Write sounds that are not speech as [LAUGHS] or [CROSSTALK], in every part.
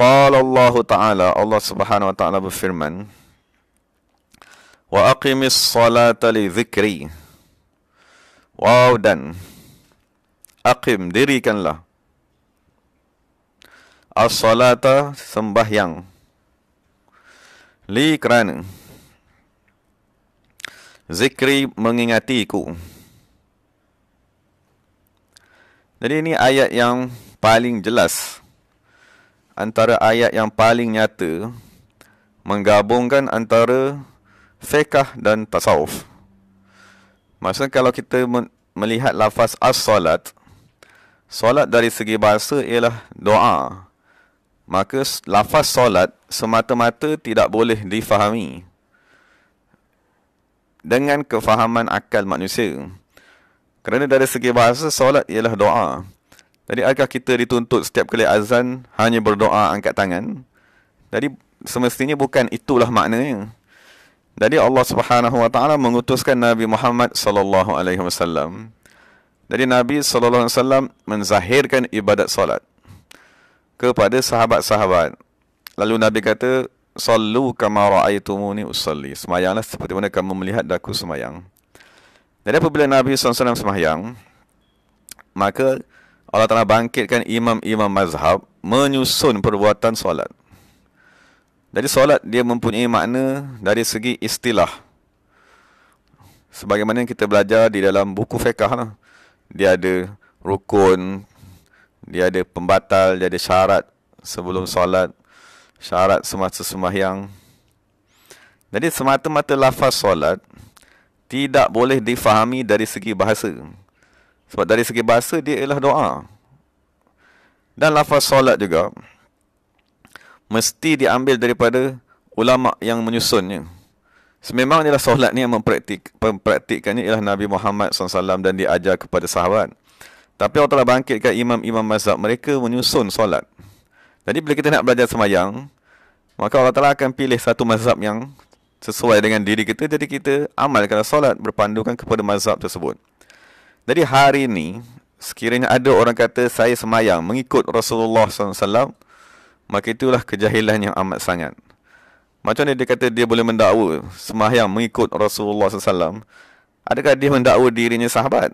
Qala Allah Ta'ala Allah Subhanahu Wa Ta'ala berfirman Wa aqimis salata li dhikri Wow dan Aqim dirikanlah As-salata sembahyang Li kerana Zikri mengingatiku Jadi ini ayat yang paling jelas Jelas antara ayat yang paling nyata menggabungkan antara fiqh dan tasawuf. Masa kalau kita melihat lafaz as-salat, solat dari segi bahasa ialah doa. Maka lafaz solat semata-mata tidak boleh difahami dengan kefahaman akal manusia. Kerana dari segi bahasa solat ialah doa. Jadi adakah kita dituntut setiap kali azan hanya berdoa angkat tangan? Jadi semestinya bukan itulah maknanya. Jadi Allah Subhanahu Wa Taala mengutuskan Nabi Muhammad Sallallahu Alaihi Wasallam. Jadi Nabi Sallallahu Alaihi Wasallam menzahirkan ibadat solat kepada sahabat-sahabat. Lalu Nabi kata, "Sallu kama ra'aytumuni usalli." Semayanglah seperti mana kamu melihat aku semayang. Jadi apabila Nabi SAW semayang, maka Allah Ta'ala bangkitkan imam-imam mazhab menyusun perbuatan solat. Jadi solat dia mempunyai makna dari segi istilah. Sebagaimana kita belajar di dalam buku fiqah lah. Dia ada rukun, dia ada pembatal, dia ada syarat sebelum solat, syarat semasa sembahyang. Jadi semata-mata lafaz solat tidak boleh difahami dari segi bahasa. Sebab dari segi bahasa dia ialah doa. Dan lafaz solat juga mesti diambil daripada ulama yang menyusunnya. Sememang ialah solat ni yang mempraktik, mempraktikkannya ialah Nabi Muhammad SAW dan diajar kepada sahabat. Tapi Allah telah bangkitkan imam-imam mazhab mereka menyusun solat. Jadi bila kita nak belajar semayang, maka Allah telah akan pilih satu mazhab yang sesuai dengan diri kita. Jadi kita amalkan solat berpandukan kepada mazhab tersebut. Jadi hari ini sekiranya ada orang kata saya semayang mengikut Rasulullah SAW maka itulah kejahilan yang amat sangat. Macam ni dia kata dia boleh mendakwa semayang mengikut Rasulullah SAW adakah dia mendakwa dirinya sahabat?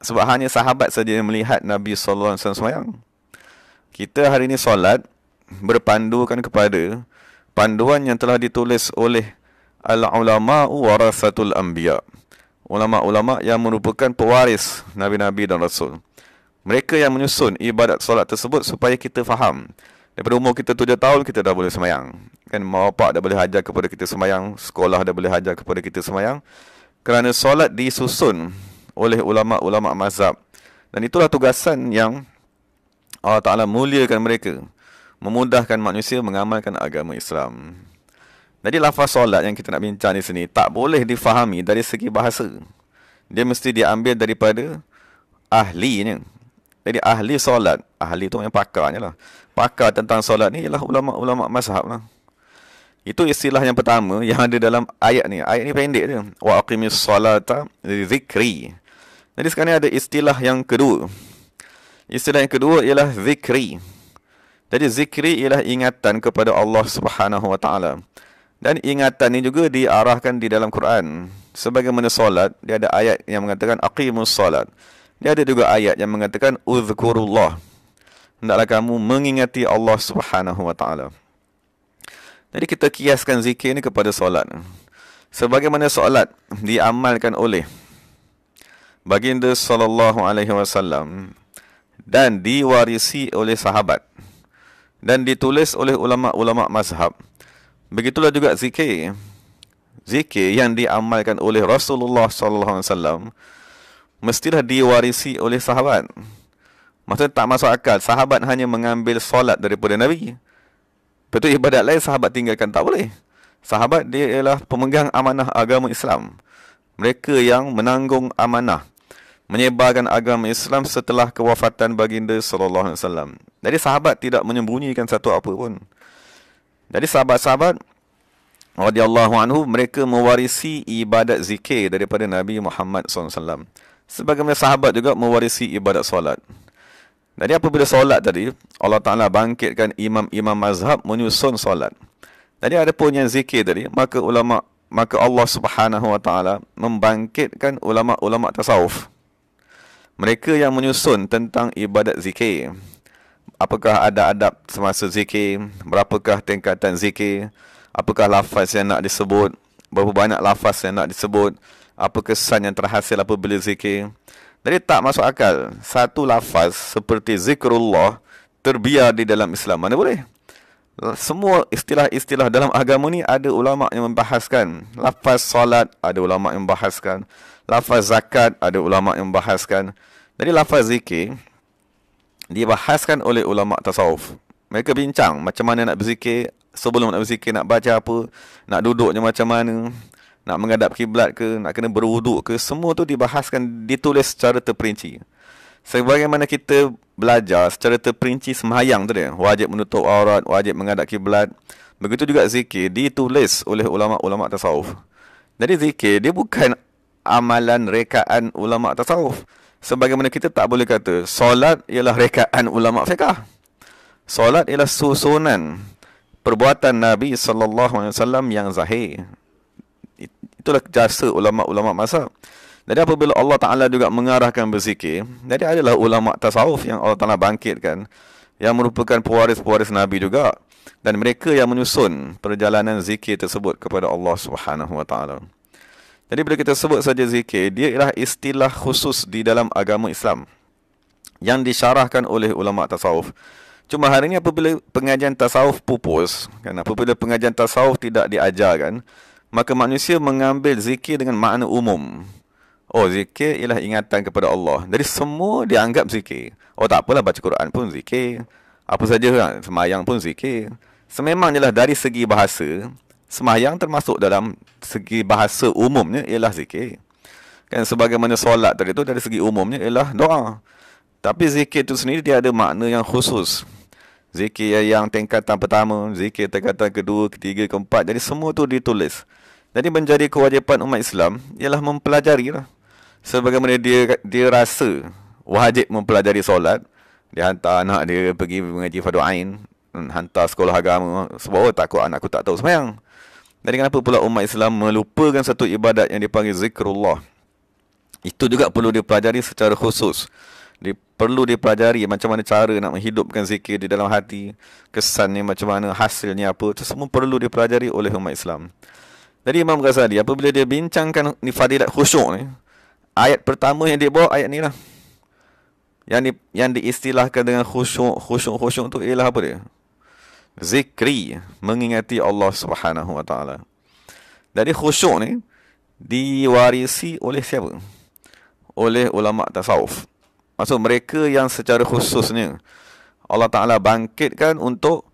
Sebab hanya sahabat saja yang melihat Nabi SAW semayang. Kita hari ini solat berpandukan kepada panduan yang telah ditulis oleh al-ulama warasatul anbiya' ulama-ulama yang merupakan pewaris nabi-nabi dan rasul. Mereka yang menyusun ibadat solat tersebut supaya kita faham. Daripada umur kita tujuh tahun, kita dah boleh semayang. Kan, mak bapak dah boleh ajar kepada kita semayang. Sekolah dah boleh ajar kepada kita semayang. Kerana solat disusun oleh ulama-ulama mazhab. Dan itulah tugasan yang Allah Ta'ala muliakan mereka. Memudahkan manusia mengamalkan agama Islam. Jadi lafaz solat yang kita nak bincang di sini tak boleh difahami dari segi bahasa. Dia mesti diambil daripada ahlinya. Jadi ahli solat, ahli tu yang pakarnya lah. Pakar tentang solat ni ialah ulama-ulama mazhab lah. Itu istilah yang pertama yang ada dalam ayat ni. Ayat ni pendek je. Wa aqimis solata zikri. Jadi sekarang ada istilah yang kedua. Istilah yang kedua ialah zikri. Jadi zikri ialah ingatan kepada Allah Subhanahu wa taala. Dan ingatan ini juga diarahkan di dalam Quran. sebagai mana solat, dia ada ayat yang mengatakan aqimus solat. Dia ada juga ayat yang mengatakan uzkurullah. Hendaklah kamu mengingati Allah Subhanahu wa taala. Jadi kita kiaskan zikir ini kepada solat. Sebagaimana solat diamalkan oleh Baginda sallallahu alaihi wasallam dan diwarisi oleh sahabat dan ditulis oleh ulama-ulama mazhab. Begitulah juga zikir. Zikir yang diamalkan oleh Rasulullah sallallahu alaihi wasallam mestilah diwarisi oleh sahabat. Maksudnya tak masuk akal sahabat hanya mengambil solat daripada Nabi. Betul ibadat lain sahabat tinggalkan tak boleh. Sahabat dia ialah pemegang amanah agama Islam. Mereka yang menanggung amanah menyebarkan agama Islam setelah kewafatan baginda sallallahu alaihi wasallam. Jadi sahabat tidak menyembunyikan satu apa pun. Jadi sahabat-sahabat radhiyallahu anhu mereka mewarisi ibadat zikir daripada Nabi Muhammad SAW. Sebagaimana sahabat juga mewarisi ibadat solat. Jadi apabila solat tadi, Allah Ta'ala bangkitkan imam-imam mazhab menyusun solat. Jadi ada pun yang zikir tadi, maka ulama maka Allah Subhanahu Wa Ta'ala membangkitkan ulama-ulama tasawuf. Mereka yang menyusun tentang ibadat zikir apakah ada adab semasa zikir, berapakah tingkatan zikir, apakah lafaz yang nak disebut, berapa banyak lafaz yang nak disebut, apa kesan yang terhasil apabila zikir. Jadi tak masuk akal, satu lafaz seperti zikrullah terbiar di dalam Islam, mana boleh? Semua istilah-istilah dalam agama ni ada ulama yang membahaskan. Lafaz solat ada ulama yang membahaskan. Lafaz zakat ada ulama yang membahaskan. Jadi lafaz zikir dibahaskan oleh ulama tasawuf. Mereka bincang macam mana nak berzikir, sebelum nak berzikir nak baca apa, nak duduknya macam mana, nak menghadap kiblat ke, nak kena berwuduk ke, semua tu dibahaskan ditulis secara terperinci. Sebagaimana kita belajar secara terperinci semayang tadi, wajib menutup aurat, wajib menghadap kiblat, begitu juga zikir ditulis oleh ulama-ulama tasawuf. Jadi zikir dia bukan amalan rekaan ulama tasawuf sebagaimana kita tak boleh kata solat ialah rekaan ulama fiqah. Solat ialah susunan perbuatan Nabi sallallahu alaihi wasallam yang zahir. Itulah jasa ulama-ulama masa. Jadi apabila Allah Taala juga mengarahkan berzikir, jadi adalah ulama tasawuf yang Allah Taala bangkitkan yang merupakan pewaris-pewaris Nabi juga dan mereka yang menyusun perjalanan zikir tersebut kepada Allah Subhanahu Wa Taala. Jadi bila kita sebut saja zikir, dia ialah istilah khusus di dalam agama Islam yang disyarahkan oleh ulama tasawuf. Cuma hari ini apabila pengajian tasawuf pupus, kan apabila pengajian tasawuf tidak diajarkan, maka manusia mengambil zikir dengan makna umum. Oh, zikir ialah ingatan kepada Allah. Jadi semua dianggap zikir. Oh, tak apalah baca Quran pun zikir. Apa saja kan, semayang pun zikir. Sememangnya jelah dari segi bahasa, Semayang termasuk dalam segi bahasa umumnya ialah zikir. Kan sebagaimana solat tadi tu dari segi umumnya ialah doa. Tapi zikir tu sendiri dia ada makna yang khusus. Zikir yang tingkatan pertama, zikir tingkatan kedua, ketiga, keempat. Jadi semua tu ditulis. Jadi menjadi kewajipan umat Islam ialah mempelajari lah. Sebagaimana dia dia rasa wajib mempelajari solat. Dia hantar anak dia pergi mengaji fardu Hmm, hantar sekolah agama sebab oh, takut anak aku tak tahu sembahyang. Jadi kenapa pula umat Islam melupakan satu ibadat yang dipanggil zikrullah? Itu juga perlu dipelajari secara khusus. Di, perlu dipelajari macam mana cara nak menghidupkan zikir di dalam hati, kesannya macam mana, hasilnya apa, itu semua perlu dipelajari oleh umat Islam. Jadi Imam Ghazali apabila dia bincangkan ni fadilat khusyuk ni, ayat pertama yang dia bawa ayat ni lah. Yang di, yang diistilahkan dengan khusyuk, khusyuk, khusyuk tu ialah apa dia? zikri mengingati Allah Subhanahu wa taala. Jadi khusyuk ni diwarisi oleh siapa? Oleh ulama tasawuf. Maksud mereka yang secara khususnya Allah Taala bangkitkan untuk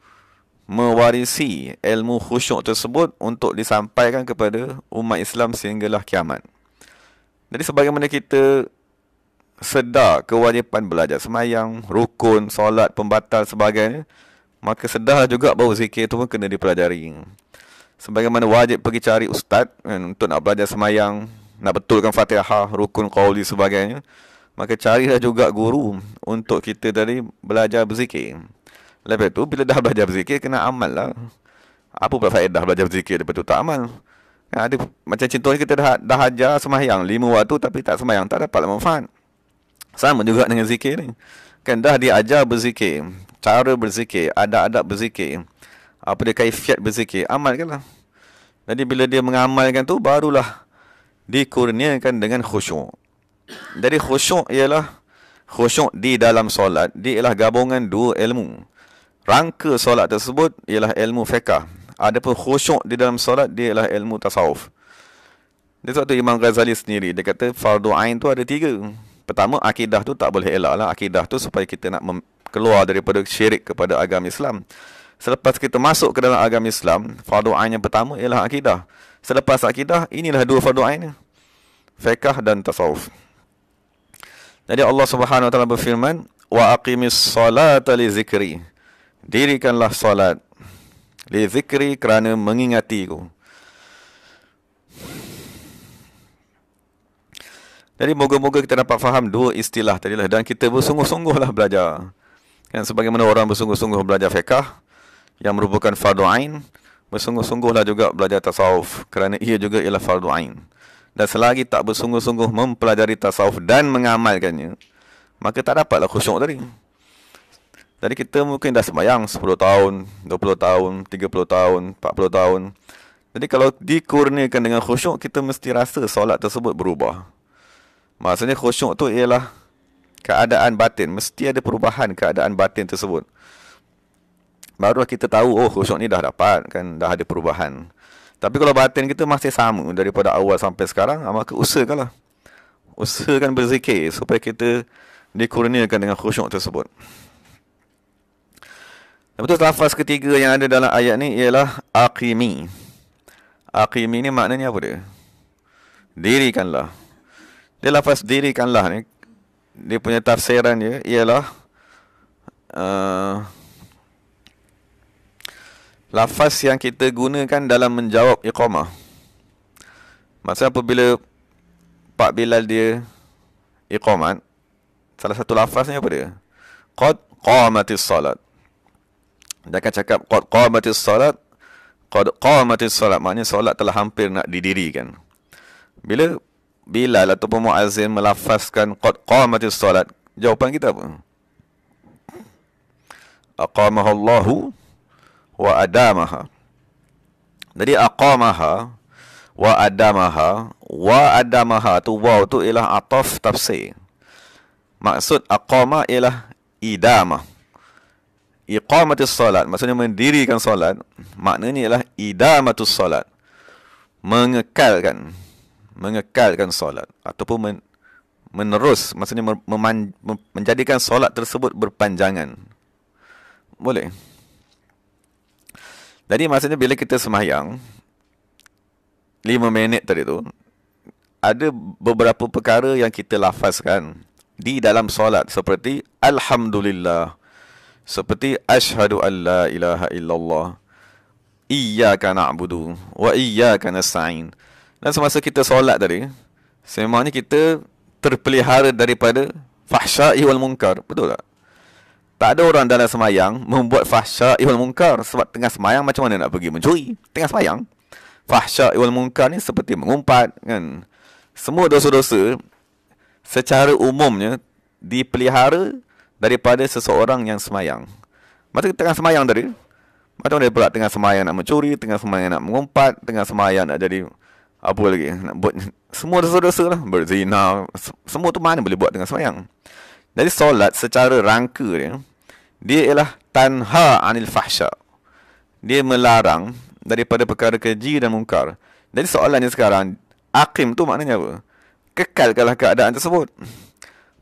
mewarisi ilmu khusyuk tersebut untuk disampaikan kepada umat Islam sehinggalah kiamat. Jadi sebagaimana kita sedar kewajipan belajar semayang, rukun, solat, pembatal sebagainya, Maka sedahlah juga bahawa zikir tu pun kena dipelajari Sebagaimana wajib pergi cari ustaz kan, Untuk nak belajar semayang Nak betulkan fatihah, rukun, qawli sebagainya Maka carilah juga guru Untuk kita tadi belajar berzikir Lepas tu bila dah belajar berzikir Kena amal lah Apa pula faedah belajar berzikir Lepas tu tak amal kan, ada, ha, Macam contohnya kita dah, dah ajar semayang Lima waktu tapi tak semayang Tak dapat manfaat Sama juga dengan zikir ni Kan dah diajar berzikir cara berzikir, adab-adab berzikir, apa dia kaifiat berzikir, amalkanlah. Jadi bila dia mengamalkan tu barulah dikurniakan dengan khusyuk. Dari khusyuk ialah khusyuk di dalam solat, dia ialah gabungan dua ilmu. Rangka solat tersebut ialah ilmu fiqh. Adapun khusyuk di dalam solat dia ialah ilmu tasawuf. Dia sebab tu Imam Ghazali sendiri dia kata fardu tu ada tiga. Pertama akidah tu tak boleh elaklah akidah tu supaya kita nak keluar daripada syirik kepada agama Islam. Selepas kita masuk ke dalam agama Islam, fardu ain yang pertama ialah akidah. Selepas akidah, inilah dua fardu ain Fiqh dan tasawuf. Jadi Allah Subhanahu Wa Taala berfirman, "Wa aqimis salata li zikri." Dirikanlah solat li zikri kerana mengingatiku. Jadi moga-moga kita dapat faham dua istilah tadilah dan kita bersungguh-sungguhlah belajar. Dan sebagaimana orang bersungguh-sungguh belajar fiqah yang merupakan fardu ain, bersungguh-sungguhlah juga belajar tasawuf kerana ia juga ialah fardu ain. Dan selagi tak bersungguh-sungguh mempelajari tasawuf dan mengamalkannya, maka tak dapatlah khusyuk tadi. Jadi kita mungkin dah sembahyang 10 tahun, 20 tahun, 30 tahun, 40 tahun. Jadi kalau dikurniakan dengan khusyuk, kita mesti rasa solat tersebut berubah. Maksudnya khusyuk tu ialah keadaan batin mesti ada perubahan keadaan batin tersebut baru kita tahu oh khusyuk ni dah dapat kan dah ada perubahan tapi kalau batin kita masih sama daripada awal sampai sekarang ah, maka usahakanlah usahakan berzikir supaya kita dikurniakan dengan khusyuk tersebut Lepas tu lafaz ketiga yang ada dalam ayat ni ialah Aqimi Aqimi ni maknanya apa dia? Dirikanlah Dia lafaz dirikanlah ni dia punya tafsiran dia ialah uh, lafaz yang kita gunakan dalam menjawab iqamah. Maksudnya apabila Pak Bilal dia iqamat, salah satu lafaznya apa dia? Qad qamatis salat. Dia akan cakap qad qamatis salat. Qad qamatis salat maknanya solat telah hampir nak didirikan. Bila Bilal ataupun Muazzin melafazkan qad qamatis salat, jawapan kita apa? "Aqamah Allahu wa adamaha. Jadi "Aqamah wa adamaha, wa adamaha tu waw tu ialah ataf tafsir. Maksud aqama ialah idamah. Iqamatis salat maksudnya mendirikan solat, maknanya ialah idamatus salat. Mengekalkan mengekalkan solat ataupun men- menerus maksudnya meman- menjadikan solat tersebut berpanjangan boleh jadi maksudnya bila kita semayang 5 minit tadi tu ada beberapa perkara yang kita lafazkan di dalam solat seperti alhamdulillah seperti asyhadu alla ilaha illallah iyyaka na'budu wa iyyaka nasta'in dan semasa kita solat tadi, sememangnya kita terpelihara daripada fahsyai wal munkar. Betul tak? Tak ada orang dalam semayang membuat fahsyai wal munkar sebab tengah semayang macam mana nak pergi mencuri? Tengah semayang. Fahsyai wal munkar ni seperti mengumpat kan. Semua dosa-dosa secara umumnya dipelihara daripada seseorang yang semayang. Masa tengah semayang tadi, macam mana pula tengah semayang nak mencuri, tengah semayang nak mengumpat, tengah semayang nak jadi apa lagi nak buat semua dosa-dosa lah berzina semua tu mana boleh buat dengan semayang jadi solat secara rangka dia dia ialah tanha anil fahsya dia melarang daripada perkara keji dan mungkar jadi soalannya sekarang akim tu maknanya apa kekalkanlah keadaan tersebut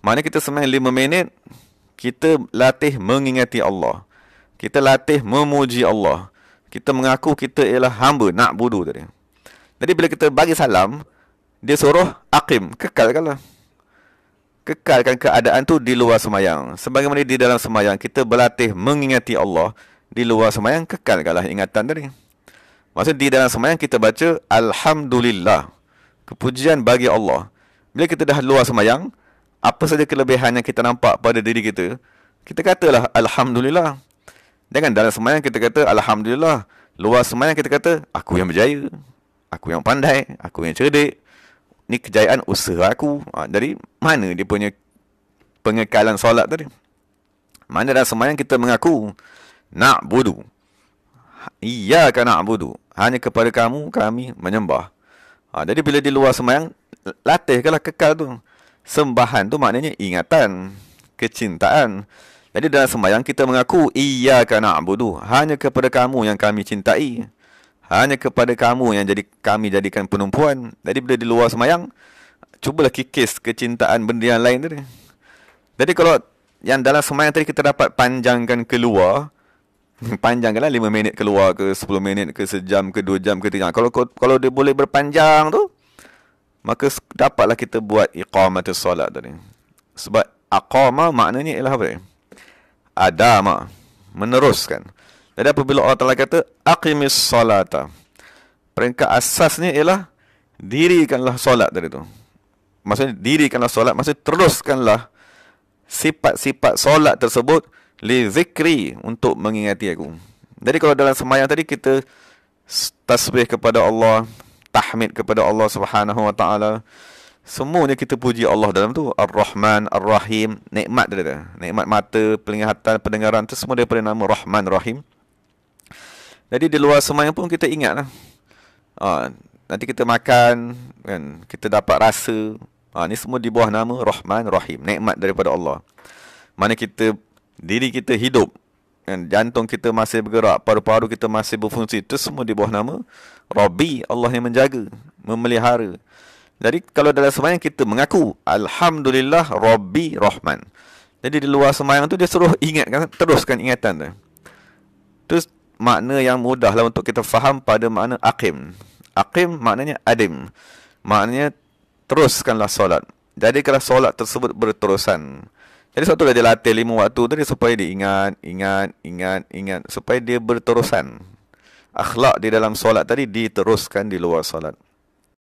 mana kita semayang lima minit kita latih mengingati Allah kita latih memuji Allah kita mengaku kita ialah hamba nak budu tadi jadi bila kita bagi salam, dia suruh aqim, kekalkanlah. Kekalkan keadaan tu di luar semayang. Sebagaimana di dalam semayang, kita berlatih mengingati Allah. Di luar semayang, kekalkanlah ingatan tadi. Maksud di dalam semayang, kita baca Alhamdulillah. Kepujian bagi Allah. Bila kita dah luar semayang, apa saja kelebihan yang kita nampak pada diri kita, kita katalah Alhamdulillah. Jangan dalam semayang kita kata Alhamdulillah. Luar semayang kita kata, aku yang berjaya aku yang pandai, aku yang cerdik. Ni kejayaan usaha aku. Ha, jadi mana dia punya pengekalan solat tadi? Mana dalam sembahyang kita mengaku nak budu. Iya kan nak budu. Hanya kepada kamu kami menyembah. Ha, jadi bila di luar sembahyang latihkanlah kekal tu. Sembahan tu maknanya ingatan, kecintaan. Jadi dalam sembahyang kita mengaku iya kan nak budu. Hanya kepada kamu yang kami cintai. Hmm. Hanya kepada kamu yang jadi kami jadikan penumpuan. Jadi bila di luar semayang, cubalah kikis kecintaan benda yang lain tadi. Jadi kalau yang dalam semayang tadi kita dapat panjangkan keluar, [LAUGHS] panjangkanlah 5 minit keluar ke 10 minit ke sejam ke 2 jam ke 3 jam. Kalau kalau dia boleh berpanjang tu, maka dapatlah kita buat iqamah solat tadi. Sebab aqama maknanya ialah apa? Adama, meneruskan. Jadi apabila Allah Ta'ala kata Aqimis salata Peringkat asasnya ialah Dirikanlah solat dari tu Maksudnya dirikanlah solat Maksudnya teruskanlah Sifat-sifat solat tersebut Li zikri Untuk mengingati aku Jadi kalau dalam semayang tadi kita Tasbih kepada Allah Tahmid kepada Allah Subhanahu Wa Taala. Semuanya kita puji Allah dalam tu Ar-Rahman, Ar-Rahim Nikmat dia tu Nikmat mata, penglihatan, pendengaran tu Semua daripada nama Rahman, Rahim jadi di luar semayang pun kita ingat lah. Ha, ah, nanti kita makan, kan, kita dapat rasa. Ha, ni semua di bawah nama Rahman Rahim. Nikmat daripada Allah. Mana kita, diri kita hidup. Kan, jantung kita masih bergerak, paru-paru kita masih berfungsi. Itu semua di bawah nama Rabbi Allah yang menjaga, memelihara. Jadi kalau dalam semayang kita mengaku Alhamdulillah Rabbi Rahman. Jadi di luar semayang tu dia suruh ingatkan, teruskan ingatan tu. Terus makna yang mudahlah untuk kita faham pada makna aqim. Aqim maknanya adim. Maknanya teruskanlah solat. Jadi kalau solat tersebut berterusan. Jadi satu dah dia lima waktu tadi supaya dia ingat, ingat, ingat, ingat. Supaya dia berterusan. Akhlak di dalam solat tadi diteruskan di luar solat.